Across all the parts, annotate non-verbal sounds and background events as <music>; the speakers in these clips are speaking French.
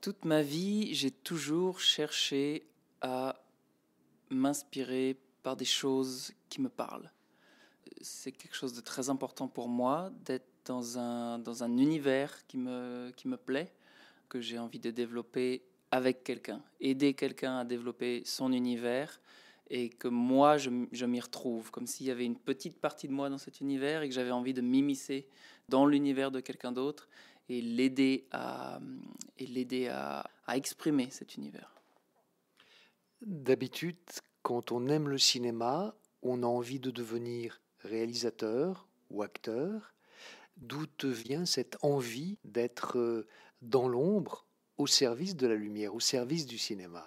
Toute ma vie, j'ai toujours cherché à m'inspirer par des choses qui me parlent. C'est quelque chose de très important pour moi d'être dans un, univers qui me, qui me plaît, que j'ai envie de développer avec quelqu'un, aider quelqu'un à développer son univers et que moi, je, je m'y retrouve, comme s'il y avait une petite partie de moi dans cet univers et que j'avais envie de m'immiscer dans l'univers de quelqu'un d'autre et l'aider à, l'aider à, à exprimer cet univers. D'habitude, quand on aime le cinéma, on a envie de devenir réalisateur ou acteur. D'où te vient cette envie d'être euh, dans l'ombre au service de la lumière, au service du cinéma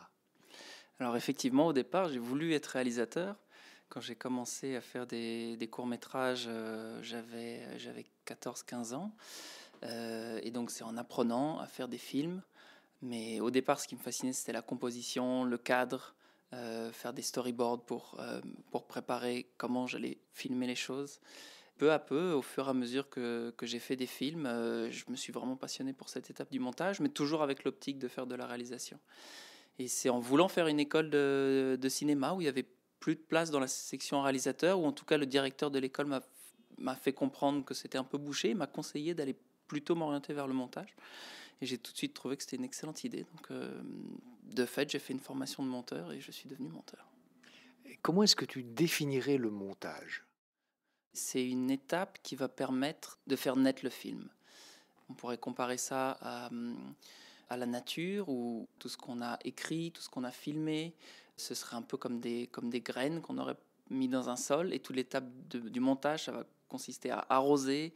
Alors effectivement, au départ, j'ai voulu être réalisateur. Quand j'ai commencé à faire des, courts-métrages, euh, j'avais, j'avais 14-15 ans. Euh, et donc c'est en apprenant à faire des films. Mais au départ, ce qui me fascinait, c'était la composition, le cadre, euh, faire des storyboards pour, euh, pour préparer comment j'allais filmer les choses. Peu à peu, au fur et à mesure que, que j'ai fait des films, je me suis vraiment passionné pour cette étape du montage, mais toujours avec l'optique de faire de la réalisation. Et c'est en voulant faire une école de, de cinéma où il y avait plus de place dans la section réalisateur, ou en tout cas le directeur de l'école m'a fait comprendre que c'était un peu bouché, m'a conseillé d'aller plutôt m'orienter vers le montage. Et j'ai tout de suite trouvé que c'était une excellente idée. Donc, euh, de fait, j'ai fait une formation de monteur et je suis devenu monteur. comment est-ce que tu définirais le montage C'est une étape qui va permettre de faire naître le film. On pourrait comparer ça à, la nature où tout ce qu'on a écrit, tout ce qu'on a filmé, ce serait un peu comme des, comme des graines qu'on aurait mis dans un sol et toute l'étape du montage, ça va consister à arroser,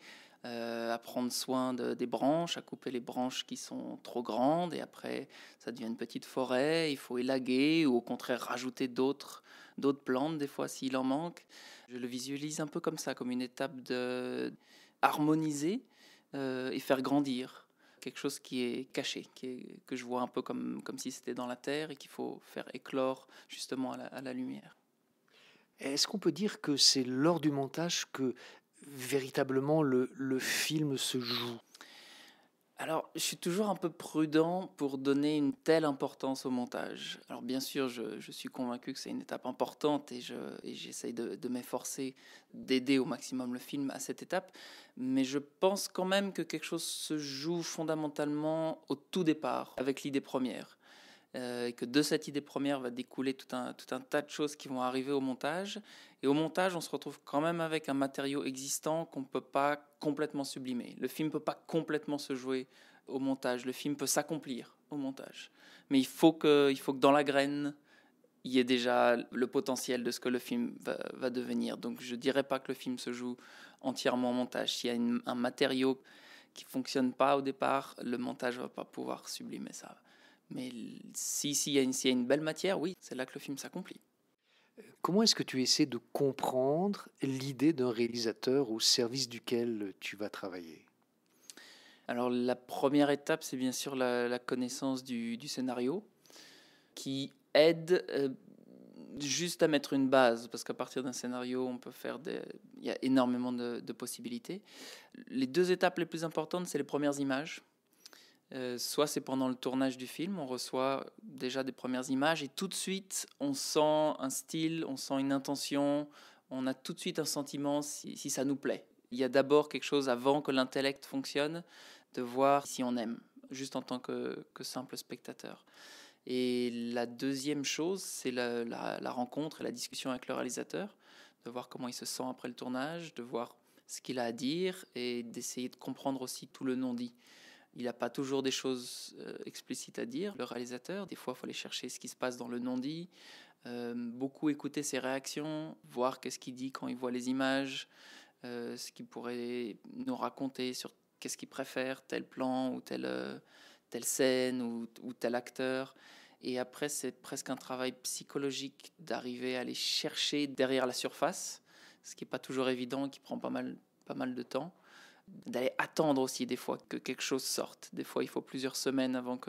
euh, à prendre soin des branches, à couper les branches qui sont trop grandes, et après ça devient une petite forêt, il faut élaguer ou au contraire rajouter d'autres d'autres plantes des fois s'il en manque. Je le visualise un peu comme ça, comme une étape de harmoniser euh, et faire grandir quelque chose qui est caché, qui est, que je vois un peu comme, comme si c'était dans la terre et qu'il faut faire éclore justement à la lumière. Est-ce qu'on peut dire que c'est lors du montage que véritablement le, film se joue alors, je suis toujours un peu prudent pour donner une telle importance au montage. Alors, bien sûr, je, suis convaincu que c'est une étape importante et j'essaye de, de m'efforcer d'aider au maximum le film à cette étape. Mais je pense quand même que quelque chose se joue fondamentalement au tout départ, avec l'idée première. Euh, et que de cette idée première va découler tout un, tout un tas de choses qui vont arriver au montage. Et au montage, on se retrouve quand même avec un matériau existant qu'on ne peut pas complètement sublimer. Le film ne peut pas complètement se jouer au montage. Le film peut s'accomplir au montage. Mais il faut que, il faut que dans la graine, il y ait déjà le potentiel de ce que le film va, devenir. Donc je ne dirais pas que le film se joue entièrement au montage. S'il y a un matériau qui fonctionne pas au départ, le montage va pas pouvoir sublimer ça. Mais s'il y, y a une belle matière, oui, c'est là que le film s'accomplit. Comment est-ce que tu essaies de comprendre l'idée d'un réalisateur au service duquel tu vas travailler Alors la première étape, c'est bien sûr la, connaissance du, du, scénario qui aide euh, juste à mettre une base, parce qu'à partir d'un scénario, on peut faire des... Il y a énormément de, de possibilités. Les deux étapes les plus importantes, c'est les premières images euh, soit c'est pendant le tournage du film, on reçoit déjà des premières images et tout de suite on sent un style, on sent une intention, on a tout de suite un sentiment si, ça nous plaît. Il y a d'abord quelque chose avant que l'intellect fonctionne, de voir si on aime, juste en tant que, simple spectateur. Et la deuxième chose, c'est la, la rencontre et la discussion avec le réalisateur, de voir comment il se sent après le tournage, de voir ce qu'il a à dire et d'essayer de comprendre aussi tout le non-dit. Il n'a pas toujours des choses euh, explicites à dire, le réalisateur. Des fois, il faut aller chercher ce qui se passe dans le non-dit, euh, beaucoup écouter ses réactions, voir qu'est-ce qu'il dit quand il voit les images, euh, ce qu'il pourrait nous raconter sur qu'est-ce qu'il préfère, tel plan ou telle, scène ou, tel acteur. Et après, c'est presque un travail psychologique d'arriver à aller chercher derrière la surface, ce qui n'est pas toujours évident, qui prend pas pas mal de temps d'aller attendre aussi des fois que quelque chose sorte. Des fois, il faut plusieurs semaines avant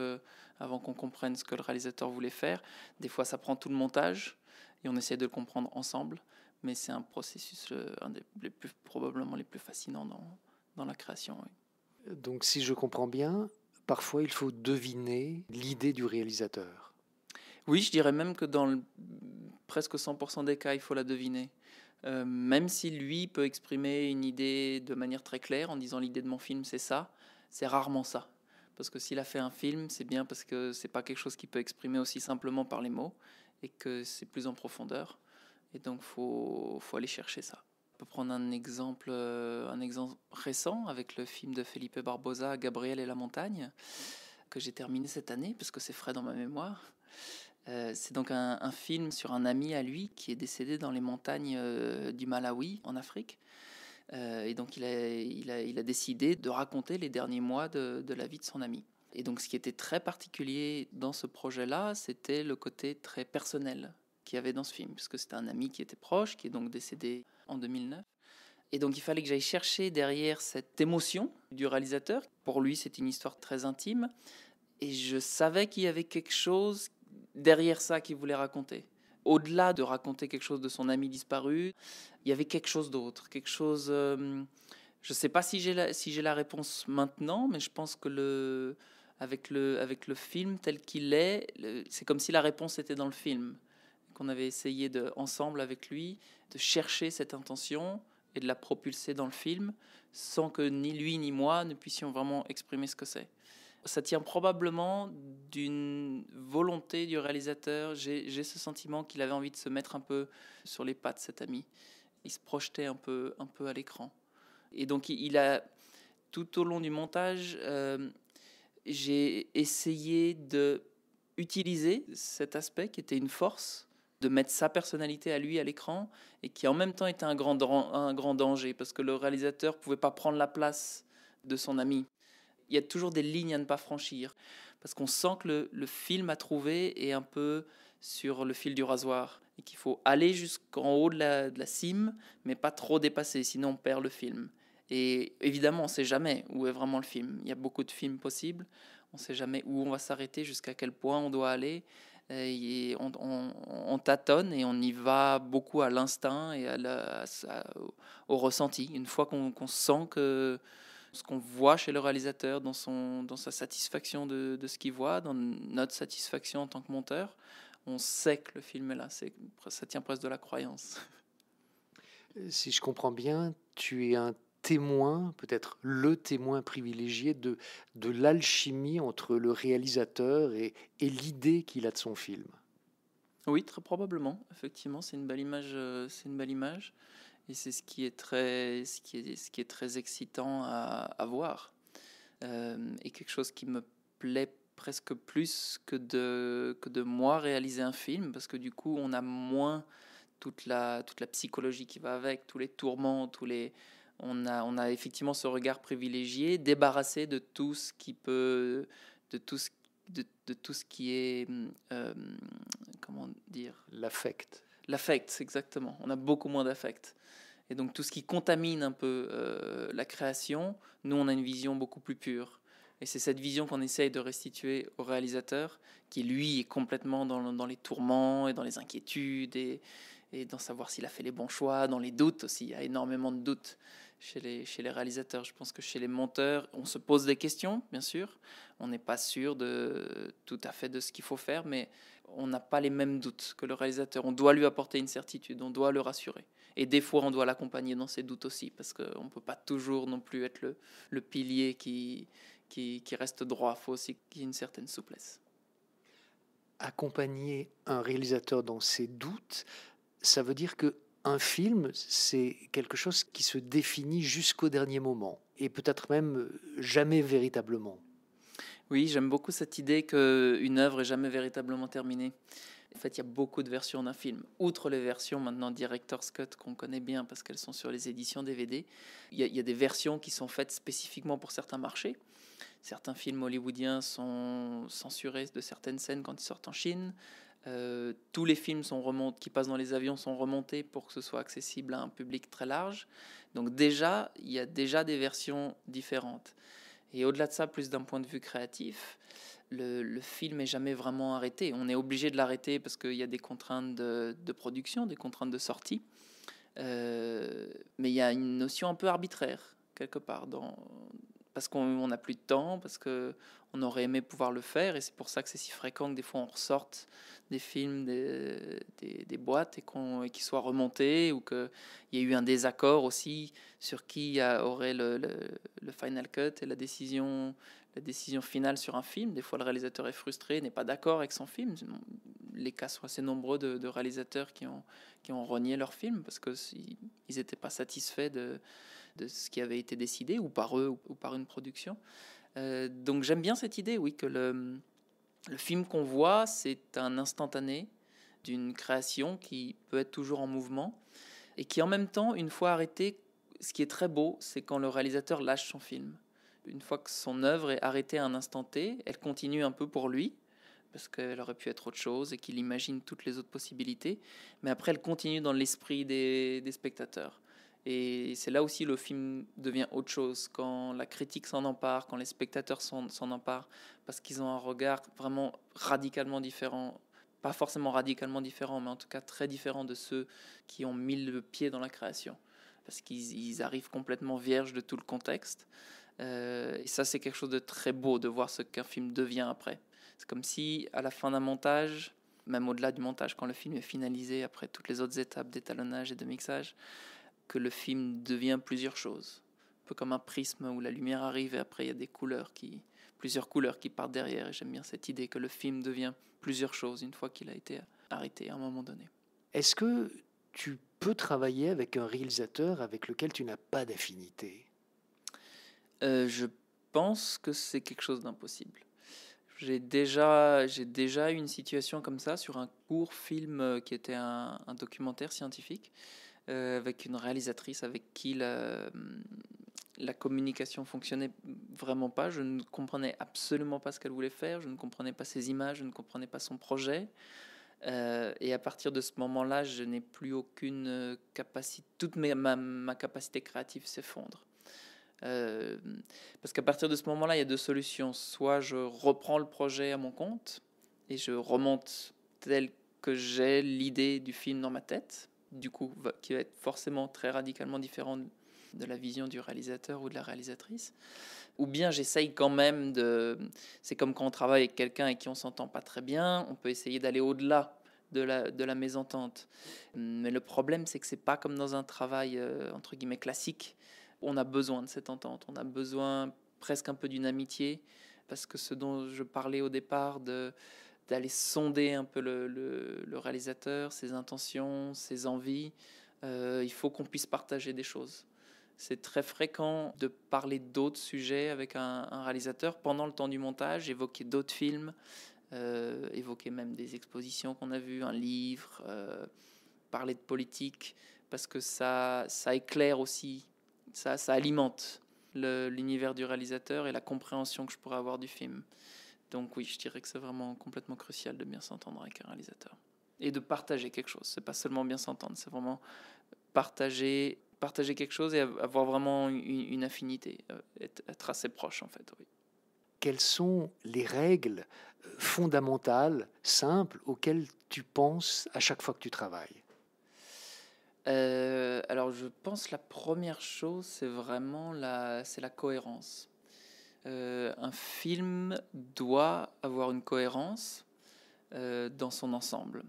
avant qu'on comprenne ce que le réalisateur voulait faire. Des fois, ça prend tout le montage et on essaie de le comprendre ensemble. Mais c'est un processus euh, un des les plus, probablement les plus fascinants dans, dans la création. Donc, si je comprends bien, parfois il faut deviner l'idée du réalisateur. Oui, je dirais même que dans presque 100% des cas, il faut la deviner. Euh, même si lui peut exprimer une idée de manière très claire en disant l'idée de mon film c'est ça, c'est rarement ça. Parce que s'il a fait un film, c'est bien parce que c'est pas quelque chose qu'il peut exprimer aussi simplement par les mots et que c'est plus en profondeur. Et donc faut faut aller chercher ça. On peut prendre un exemple euh, un exemple récent avec le film de Felipe Barbosa, Gabriel et la montagne que j'ai terminé cette année parce que c'est frais dans ma mémoire. Euh, c'est donc un, film sur un ami à lui qui est décédé dans les montagnes euh, du Malawi, en Afrique. Euh, et donc il a, décidé de raconter les derniers mois de, la vie de son ami. Et donc ce qui était très particulier dans ce projet-là, c'était le côté très personnel qu'il y avait dans ce film, puisque c'était un ami qui était proche, qui est donc décédé en 2009. Et donc il fallait que j'aille chercher derrière cette émotion du réalisateur. Pour lui, c'est une histoire très intime. Et je savais qu'il y avait quelque chose derrière ça qu'il voulait raconter. Au-delà de raconter quelque chose de son ami disparu, il y avait quelque chose d'autre, quelque chose... Euh, je ne sais pas si j'ai la, si j'ai la réponse maintenant, mais je pense que le, avec, le, avec le film tel qu'il est, c'est comme si la réponse était dans le film, qu'on avait essayé de, ensemble avec lui de chercher cette intention et de la propulser dans le film sans que ni lui ni moi ne puissions vraiment exprimer ce que c'est. Ça tient probablement d'une volonté du réalisateur. J'ai ce sentiment qu'il avait envie de se mettre un peu sur les pattes, cet ami. Il se projetait un peu, un peu à l'écran. Et donc, il, a, tout au long du montage, euh, j'ai essayé de utiliser cet aspect qui était une force de mettre sa personnalité à lui à l'écran et qui en même temps était un grand, un grand danger parce que le réalisateur pouvait pas prendre la place de son ami il y a toujours des lignes à ne pas franchir. Parce qu'on sent que le, film à trouver est un peu sur le fil du rasoir. Et qu'il faut aller jusqu'en haut de la, cime, mais pas trop dépasser, sinon on perd le film. Et évidemment, on ne sait jamais où est vraiment le film. Il y a beaucoup de films possibles. On ne sait jamais où on va s'arrêter, jusqu'à quel point on doit aller. Et on, tâtonne et on y va beaucoup à l'instinct et à la, au ressenti. Une fois qu'on sent que ce qu'on voit chez le réalisateur, dans, son, dans sa satisfaction de, ce qu'il voit, dans notre satisfaction en tant que monteur. On sait que le film est là, ça tient presque de la croyance. Euh, si je comprends bien, tu es un témoin, peut-être le témoin privilégié de, de l'alchimie entre le réalisateur et, et l'idée qu'il a de son film. Oui, très probablement. Effectivement, c'est une belle image. Euh, c'est une belle image. Et c'est ce qui est très, ce qui est, ce qui est très excitant à, voir. Euh, et quelque chose qui me plaît presque plus que de, que de moi réaliser un film, parce que du coup, on a moins toute la, toute la psychologie qui va avec, tous les tourments, tous les... On a, on a effectivement ce regard privilégié, débarrassé de tout ce qui peut... de tout ce, de, de tout ce qui est... Euh, comment dire L'affect. L'affect, exactement. On a beaucoup moins d'affect. Et donc tout ce qui contamine un peu euh, la création, nous, on a une vision beaucoup plus pure. Et c'est cette vision qu'on essaye de restituer au réalisateur, qui lui est complètement dans, les tourments et dans les inquiétudes et, et dans savoir s'il a fait les bons choix, dans les doutes aussi. Il y a énormément de doutes chez les, réalisateurs. Je pense que chez les menteurs, on se pose des questions, bien sûr. On n'est pas sûr de tout à fait de ce qu'il faut faire, mais on n'a pas les mêmes doutes que le réalisateur. On doit lui apporter une certitude, on doit le rassurer. Et des fois, on doit l'accompagner dans ses doutes aussi, parce qu'on ne peut pas toujours non plus être le, pilier qui, qui, reste droit. Il faut aussi qu'il y ait une certaine souplesse. Accompagner un réalisateur dans ses doutes, ça veut dire que un film, c'est quelque chose qui se définit jusqu'au dernier moment, et peut-être même euh, jamais véritablement. Oui, j'aime beaucoup cette idée qu'une œuvre est jamais véritablement terminée. En fait, il y a beaucoup de versions d'un film. Outre les versions maintenant Director's Cut qu'on connaît bien parce qu'elles sont sur les éditions DVD, il y, il y, a, des versions qui sont faites spécifiquement pour certains marchés. Certains films hollywoodiens sont censurés de certaines scènes quand ils sortent en Chine. Euh, tous les films sont qui passent dans les avions sont remontés pour que ce soit accessible à un public très large. Donc déjà, il y a déjà des versions différentes. Et au-delà de ça, plus d'un point de vue créatif, le, film est jamais vraiment arrêté. On est obligé de l'arrêter parce qu'il y a des contraintes de, production, des contraintes de sortie. Euh, mais il y a une notion un peu arbitraire, quelque part, dans, parce qu'on n'a plus de temps, parce que on aurait aimé pouvoir le faire. Et c'est pour ça que c'est si fréquent que des fois on ressorte des films, des, boîtes et qu'ils soient remontés ou qu'il y ait eu un désaccord aussi sur qui aurait le, final cut et la décision, la décision finale sur un film. Des fois, le réalisateur est frustré, n'est pas d'accord avec son film. Les cas sont assez nombreux de, réalisateurs qui ont, qui ont renié leur film parce qu'ils n'étaient pas satisfaits de de ce qui avait été décidé, ou par eux, ou, par une production. Euh, donc j'aime bien cette idée, oui, que le, film qu'on voit, c'est un instantané d'une création qui peut être toujours en mouvement, et qui en même temps, une fois arrêté, ce qui est très beau, c'est quand le réalisateur lâche son film. Une fois que son œuvre est arrêtée à un instant T, elle continue un peu pour lui, parce qu'elle aurait pu être autre chose et qu'il imagine toutes les autres possibilités. Mais après, elle continue dans l'esprit des, spectateurs. Et c'est là aussi le film devient autre chose, quand la critique s'en empare, quand les spectateurs s'en, emparent, parce qu'ils ont un regard vraiment radicalement différent, pas forcément radicalement différent, mais en tout cas très différent de ceux qui ont mis le pied dans la création, parce qu'ils arrivent complètement vierges de tout le contexte. Euh, et ça, c'est quelque chose de très beau de voir ce qu'un film devient après. C'est comme si, à la fin d'un montage, même au-delà du montage, quand le film est finalisé, après toutes les autres étapes d'étalonnage et de mixage, que le film devient plusieurs choses. Un peu comme un prisme où la lumière arrive et après il y a des couleurs qui, plusieurs couleurs qui partent derrière. Et j'aime bien cette idée que le film devient plusieurs choses une fois qu'il a été arrêté à un moment donné. Est-ce que tu peux travailler avec un réalisateur avec lequel tu n'as pas d'affinité euh, Je pense que c'est quelque chose d'impossible. J'ai déjà, j'ai déjà eu une situation comme ça sur un court film euh, qui était un documentaire scientifique. Euh, avec une réalisatrice avec qui la, communication fonctionnait vraiment pas. Je ne comprenais absolument pas ce qu'elle voulait faire, je ne comprenais pas ses images, je ne comprenais pas son projet. Euh, et à partir de ce moment-là, je n'ai plus aucune euh, capacité, toute ma, capacité créative s'effondre. parce qu'à partir de ce moment-là, il y a deux solutions. Soit je reprends le projet à mon compte et je remonte tel que j'ai l'idée du film dans ma tête, du coup, qui va être forcément très radicalement différent de la vision du réalisateur ou de la réalisatrice. Ou bien j'essaye quand même de... C'est comme quand on travaille avec quelqu'un et qui on s'entend pas très bien, on peut essayer d'aller au-delà de la, de la mésentente. Mais le problème, c'est que c'est pas comme dans un travail, euh, entre guillemets, classique. On a besoin de cette entente, on a besoin presque un peu d'une amitié, parce que ce dont je parlais au départ de d'aller sonder un peu le, réalisateur, ses intentions, ses envies. Euh, il faut qu'on puisse partager des choses. C'est très fréquent de parler d'autres sujets avec un, réalisateur pendant le temps du montage, évoquer d'autres films, euh, évoquer même des expositions qu'on a vues, un livre, euh, parler de politique, parce que ça, ça éclaire aussi, ça, ça alimente l'univers du réalisateur et la compréhension que je pourrais avoir du film. Donc oui, je dirais que c'est vraiment complètement crucial de bien s'entendre avec un réalisateur et de partager quelque chose. C'est pas seulement bien s'entendre, c'est vraiment partager, partager quelque chose et avoir vraiment une, affinité, euh, être, assez proche en fait. Quelles sont les règles euh, fondamentales, simples, auxquelles tu penses à chaque fois que tu travailles euh, Alors je pense la première chose, c'est vraiment la, c'est la cohérence. Euh, un film doit avoir une cohérence euh, dans son ensemble.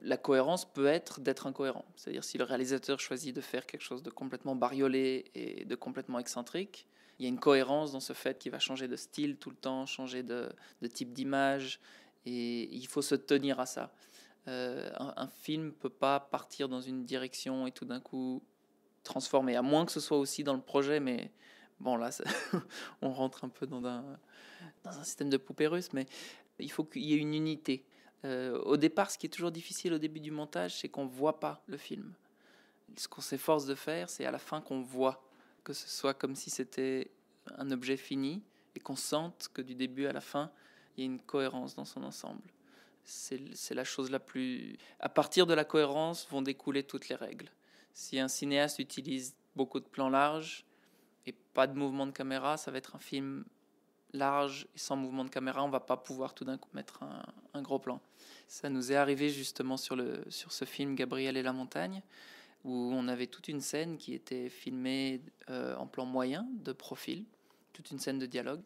La cohérence peut être d'être incohérent. C'est-à-dire si le réalisateur choisit de faire quelque chose de complètement bariolé et de complètement excentrique, il y a une cohérence dans ce fait qu'il va changer de style tout le temps, changer de, type d'image, et il faut se tenir à ça. Euh, un, un, film peut pas partir dans une direction et tout d'un coup transformer, à moins que ce soit aussi dans le projet, mais Bon, là, <laughs> on rentre un peu dans un, système de poupée mais il faut qu'il y ait une unité. Euh, au départ, ce qui est toujours difficile au début du montage, c'est qu'on ne voit pas le film. Ce qu'on s'efforce de faire, c'est à la fin qu'on voit, que ce soit comme si c'était un objet fini et qu'on sente que du début à la fin, il y a une cohérence dans son ensemble. C'est la chose la plus... À partir de la cohérence vont découler toutes les règles. Si un cinéaste utilise beaucoup de plans larges, et pas de mouvement de caméra. Ça va être un film large et sans mouvement de caméra. On va pas pouvoir tout d'un coup mettre un, gros plan. Ça nous est arrivé justement sur, le, sur ce film Gabriel et la montagne, où on avait toute une scène qui était filmée euh, en plan moyen, de profil, toute une scène de dialogue.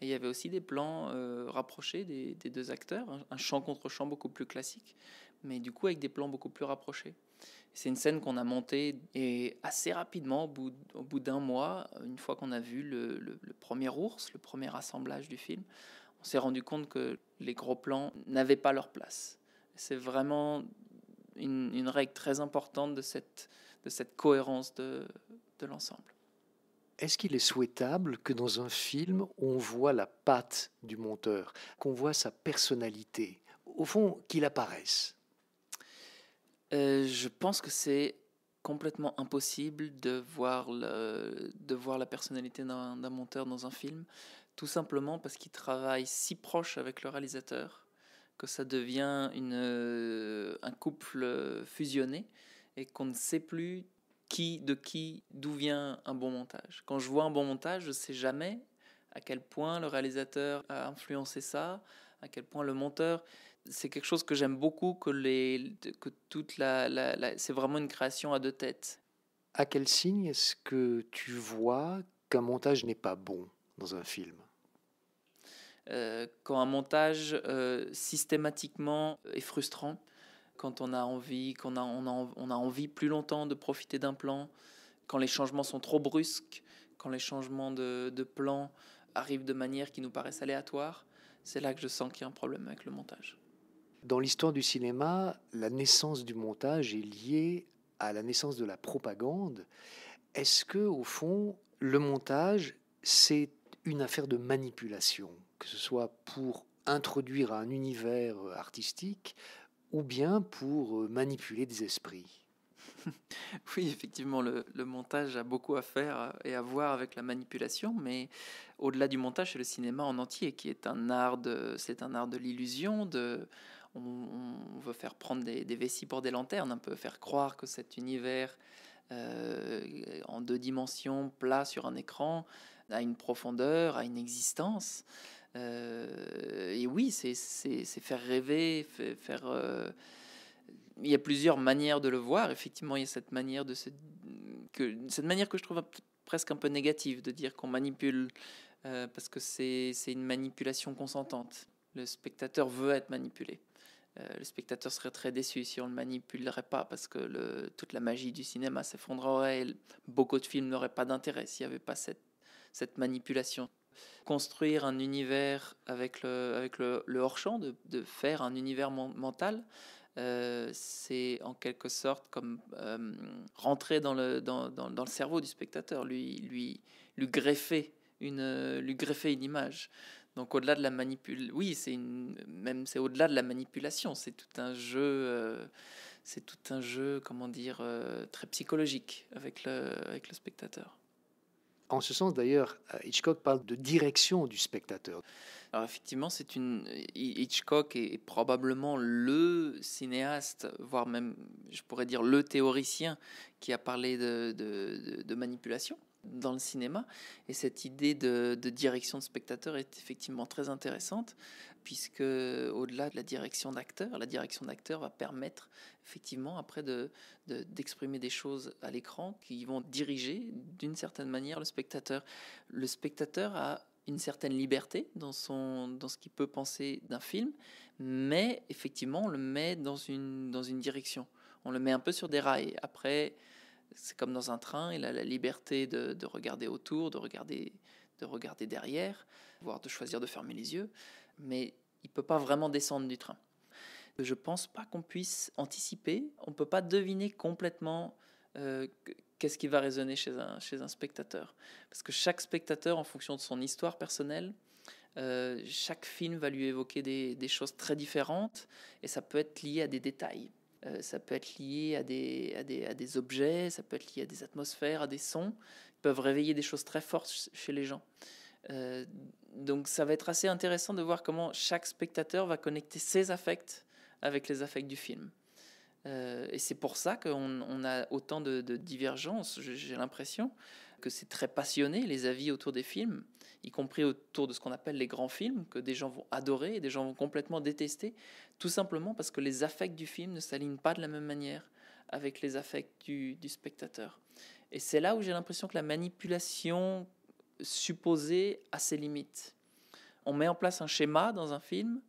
Et il y avait aussi des plans euh, rapprochés des, deux acteurs, un, champ chant contre chant beaucoup plus classique, mais du coup avec des plans beaucoup plus rapprochés. C'est une scène qu'on a montée et assez rapidement, au bout, d'un mois, une fois qu'on a vu le, premier ours, le premier assemblage du film, on s'est rendu compte que les gros plans n'avaient pas leur place. C'est vraiment une, règle très importante de cette, cohérence de l'ensemble. Est-ce qu'il est souhaitable que dans un film, on voit la patte du monteur, qu'on voit sa personnalité, au fond, qu'il apparaisse euh, Je pense que c'est complètement impossible de voir, de voir la personnalité d'un monteur dans un film, tout simplement parce qu'il travaille si proche avec le réalisateur que ça devient une, euh, un couple fusionné et qu'on ne sait plus qui, de qui, d'où vient un bon montage. Quand je vois un bon montage, je ne sais jamais à quel point le réalisateur a influencé ça, à quel point le monteur. C'est quelque chose que j'aime beaucoup, que, les, que toute la, c'est vraiment une création à deux têtes. À quel signe est-ce que tu vois qu'un montage n'est pas bon dans un film euh, quand un montage euh, systématiquement est frustrant, quand on a envie, qu'on a, on a, on a envie plus longtemps de profiter d'un plan, quand les changements sont trop brusques, quand les changements de, de plan arrivent de manière qui nous paraissent aléatoires, c'est là que je sens qu'il y a un problème avec le montage. Dans l'histoire du cinéma, la naissance du montage est liée à la naissance de la propagande. Est-ce que, au fond, le montage, c'est une affaire de manipulation, que ce soit pour introduire un univers artistique ou bien pour euh, manipuler des esprits. <laughs> Oui, effectivement, le, montage a beaucoup à faire euh, et à voir avec la manipulation, mais au-delà du montage, c'est le cinéma en entier qui est un art de, c'est un art de l'illusion, de, on, veut faire prendre des, des, vessies pour des lanternes, un peu faire croire que cet univers euh, en deux dimensions, plat sur un écran, a une profondeur, a une existence. Euh, et oui, c'est faire rêver, faire. Euh, il y a plusieurs manières de le voir. Effectivement, il y a cette manière de que cette manière que je trouve presque un peu négative de dire qu'on manipule euh, parce que c'est une manipulation consentante. Le spectateur veut être manipulé. le spectateur serait très déçu si on ne le manipulerait pas parce que le, toute la magie du cinéma s'effondrerait. Beaucoup de films n'auraient pas d'intérêt s'il n'y avait pas cette, cette manipulation construire un univers avec le, avec le, hors-champ, de, faire un univers mental. Euh, c'est en quelque sorte comme euh, rentrer dans le, dans, le cerveau du spectateur, lui, lui, lui, greffer, une, lui greffer une image. Donc au-delà de la manipulation, oui, c'est une... même c'est au-delà de la manipulation, c'est tout un jeu, euh, c'est tout un jeu, comment dire, très psychologique avec le avec le spectateur. En ce sens, d'ailleurs, euh, Hitchcock parle de direction du spectateur. Alors effectivement, c'est une Hitchcock est, probablement le cinéaste, voire même, je pourrais dire, le théoricien qui a parlé de, manipulation dans le cinéma. Et cette idée de, de direction de spectateur est effectivement très intéressante puisque au-delà de la direction d'acteur, la direction d'acteur va permettre effectivement après d'exprimer des choses à l'écran qui vont diriger d'une certaine manière le spectateur. Le spectateur a une certaine liberté dans, ce qu'il peut penser d'un film, mais effectivement on le met dans une, direction, on le met un peu sur des rails. Après, c'est comme dans un train, il a la liberté de, regarder autour, de regarder de regarder derrière, voire de choisir de fermer les yeux mais il peut pas vraiment descendre du train. Je pense pas qu'on puisse anticiper, on peut pas deviner complètement euh, qu'est-ce qui va résonner chez un, chez un spectateur. Parce que chaque spectateur, en fonction de son histoire personnelle, euh, chaque film va lui évoquer des, choses très différentes et ça peut être lié à des détails. Euh, ça peut être lié à des, des, objets, ça peut être lié à des atmosphères, à des sons, Ils peuvent réveiller des choses très fortes chez les gens. Euh, donc ça va être assez intéressant de voir comment chaque spectateur va connecter ses affects avec les affects du film. Euh, et c'est pour ça qu'on on a autant de, divergences, j'ai l'impression, que c'est très passionné les avis autour des films, y compris autour de ce qu'on appelle les grands films, que des gens vont adorer et des gens vont complètement détester, tout simplement parce que les affects du film ne s'alignent pas de la même manière avec les affects du, du spectateur. Et c'est là où j'ai l'impression que la manipulation supposé à ses limites. On met en place un schéma dans un film,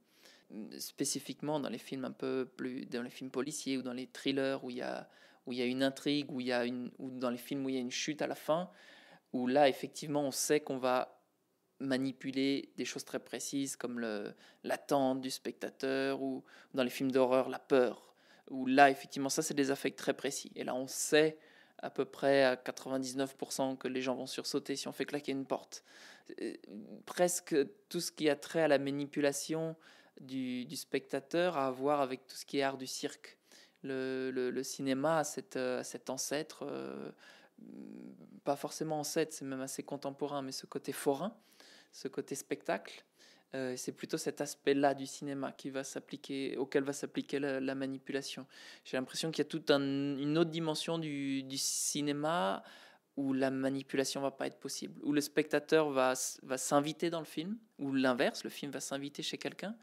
spécifiquement dans les films un peu plus, dans les films policiers ou dans les thrillers où il y a, où il y une intrigue, où il y une, ou dans les films où il y a une chute à la fin, où là effectivement on sait qu'on va manipuler des choses très précises comme l'attente du spectateur ou dans les films d'horreur la peur où là effectivement ça c'est des affects très précis et là on sait à peu près à 99% que les gens vont sursauter si on fait claquer une porte. Euh, presque tout ce qui a trait à la manipulation du, spectateur à voir avec tout ce qui est art du cirque. Le, cinéma a, cette, euh, cet ancêtre, euh, pas forcément ancêtre, c'est même assez contemporain, mais ce côté forain, ce côté spectacle euh, c'est plutôt cet aspect-là du cinéma qui va s'appliquer, auquel va s'appliquer la, manipulation. J'ai l'impression qu'il y a toute une autre dimension du, cinéma où la manipulation va pas être possible, où le spectateur va, s'inviter dans le film, ou l'inverse, le film va s'inviter chez quelqu'un,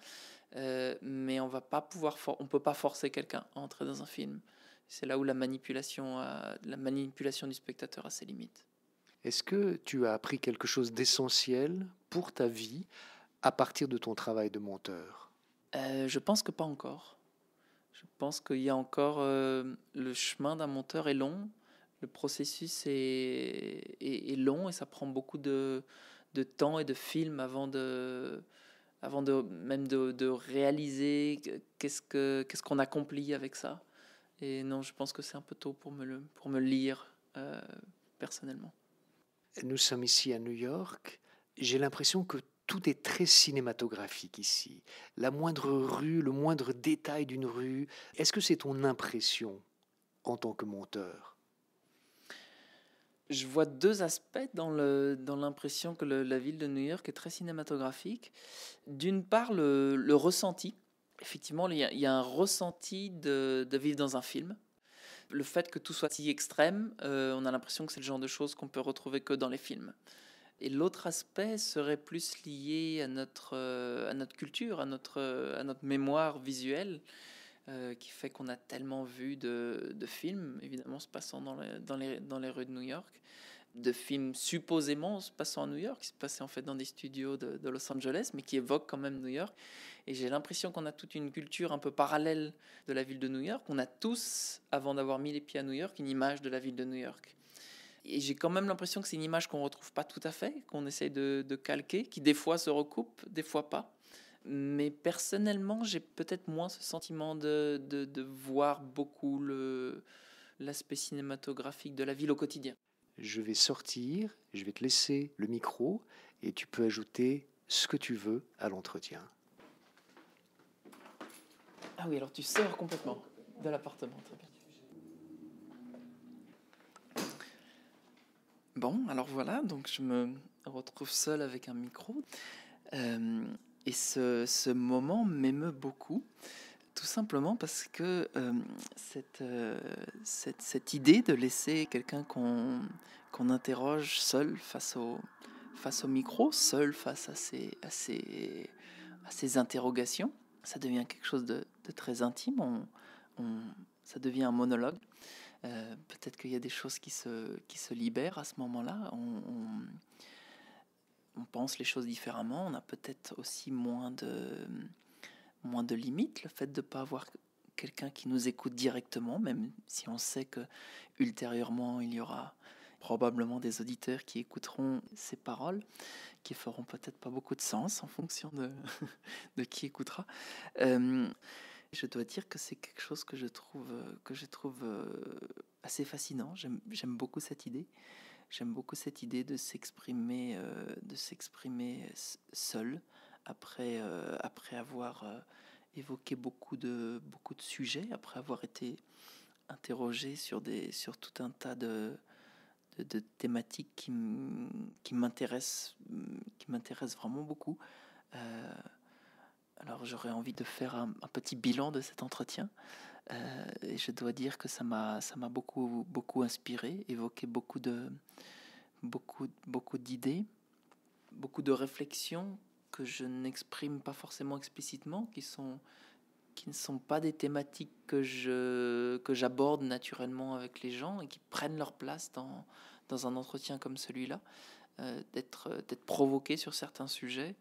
euh, mais on va pas pouvoir, on peut pas forcer quelqu'un à entrer dans un film. C'est là où la la manipulation du spectateur a ses limites. Est-ce que tu as appris quelque chose d'essentiel pour ta vie à partir de ton travail de monteur euh, Je pense que pas encore. Je pense qu'il y a encore euh, le chemin d'un monteur est long, le processus est, long et ça prend beaucoup de, de temps et de films avant de, avant de même de, de réaliser qu'est-ce que qu'est-ce qu'on accomplit avec ça. Et non, je pense que c'est un peu tôt pour me le, pour me lire euh, personnellement. Nous sommes ici à New York. J'ai l'impression que tout est très cinématographique ici. La moindre rue, le moindre détail d'une rue. Est-ce que c'est ton impression en tant que monteur Je vois deux aspects dans, l'impression que la ville de New York est très cinématographique. D'une part, le, ressenti. Effectivement, il y, a, un ressenti de, vivre dans un film. Le fait que tout soit si extrême, euh, on a l'impression que c'est le genre de choses qu'on peut retrouver que dans les films. Et l'autre aspect serait plus lié à notre, euh, à notre culture, à notre, à notre mémoire visuelle, euh, qui fait qu'on a tellement vu de, films, évidemment se passant dans les, dans, dans les rues de New York, de films supposément se passant à New York, qui se passaient en fait dans des studios de, de Los Angeles, mais qui évoquent quand même New York. Et j'ai l'impression qu'on a toute une culture un peu parallèle de la ville de New York. On a tous, avant d'avoir mis les pieds à New York, une image de la ville de New York. Et j'ai quand même l'impression que c'est une image qu'on retrouve pas tout à fait, qu'on essaye de, calquer, qui des fois se recoupe, des fois pas. Mais personnellement, j'ai peut-être moins ce sentiment de, de, voir beaucoup le, l'aspect cinématographique de la ville au quotidien. Je vais sortir, je vais te laisser le micro et tu peux ajouter ce que tu veux à l'entretien. Ah oui, alors tu sors complètement de l'appartement, bien. Bon, alors voilà, donc je me retrouve seul avec un micro. Euh, et ce, moment m'émeut beaucoup, tout simplement parce que euh, euh, cette, idée de laisser quelqu'un qu'on interroge seul face au, micro, seul face à ses, à interrogations, ça devient quelque chose de, très intime, ça devient un monologue. Euh, peut-être qu'il y a des choses qui se, qui se libèrent à ce moment-là. On, on, pense les choses différemment. On a peut-être aussi moins de, moins de limites. Le fait de ne pas avoir quelqu'un qui nous écoute directement, même si on sait que ultérieurement il y aura probablement des auditeurs qui écouteront ces paroles, qui feront peut-être pas beaucoup de sens en fonction de, <laughs> de qui écoutera. Euh, je dois dire que c'est quelque chose que je trouve, euh, que je trouve euh, assez fascinant. J'aime beaucoup cette idée. J'aime beaucoup cette idée de s'exprimer, euh, de s'exprimer seul après, après avoir évoqué beaucoup de, beaucoup de sujets, après avoir été interrogé sur, des, sur tout un tas de, de, thématiques qui m'intéressent, qui m'intéressent vraiment beaucoup. Alors j'aurais envie de faire un, petit bilan de cet entretien. Euh, et je dois dire que ça m'a beaucoup, inspiré, évoqué beaucoup de beaucoup, d'idées, beaucoup de réflexions que je n'exprime pas forcément explicitement, qui ne sont pas des thématiques que je j'aborde naturellement avec les gens et qui prennent leur place dans un entretien comme celui-là. Euh, euh, d'être provoqué sur certains sujets.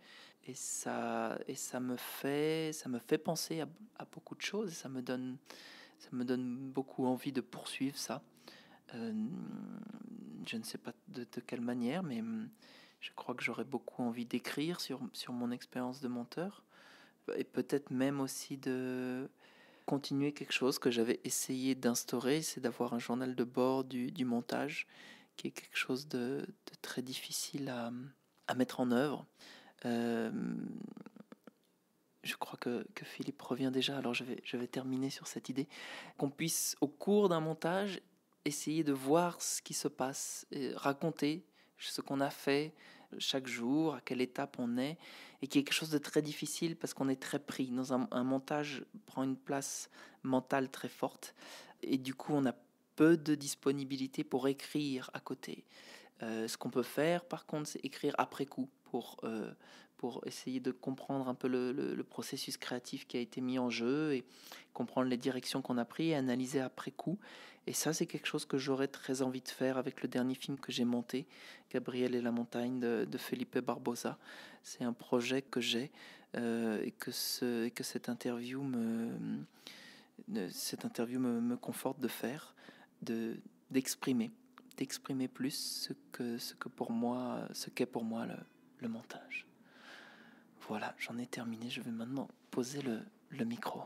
Et ça, et ça, me, fait, ça me fait penser à, beaucoup de choses. Ça me, donne, ça me donne beaucoup envie de poursuivre ça. Euh, je ne sais pas de, quelle manière, mais hum, je crois que j'aurais beaucoup envie d'écrire sur, mon expérience de monteur. Et peut-être même aussi de continuer quelque chose que j'avais essayé d'instaurer, c'est d'avoir un journal de bord du montage qui est quelque chose de, très difficile à, mettre en œuvre. Euh, je crois que, Philippe revient déjà, alors je vais, je vais terminer sur cette idée, qu'on puisse au cours d'un montage essayer de voir ce qui se passe, et raconter ce qu'on a fait chaque jour, à quelle étape on est, et qui est quelque chose de très difficile parce qu'on est très pris. Dans un, montage prend une place mentale très forte, et du coup on n'a peu de disponibilité pour écrire à côté. Euh, ce qu'on peut faire, par contre, c'est écrire après coup pour, euh, pour essayer de comprendre un peu le, le, processus créatif qui a été mis en jeu et comprendre les directions qu'on a prises et analyser après coup. Et ça, c'est quelque chose que j'aurais très envie de faire avec le dernier film que j'ai monté, Gabriel et la montagne de, Felipe Barbosa. C'est un projet que j'ai euh, et que, ce, et que cette interview me, cette interview me, me conforte de faire d'exprimer, d'exprimer plus ce que, ce que pour moi, ce qu'est pour moi le, montage. Voilà, j'en ai terminé. Je vais maintenant poser le micro.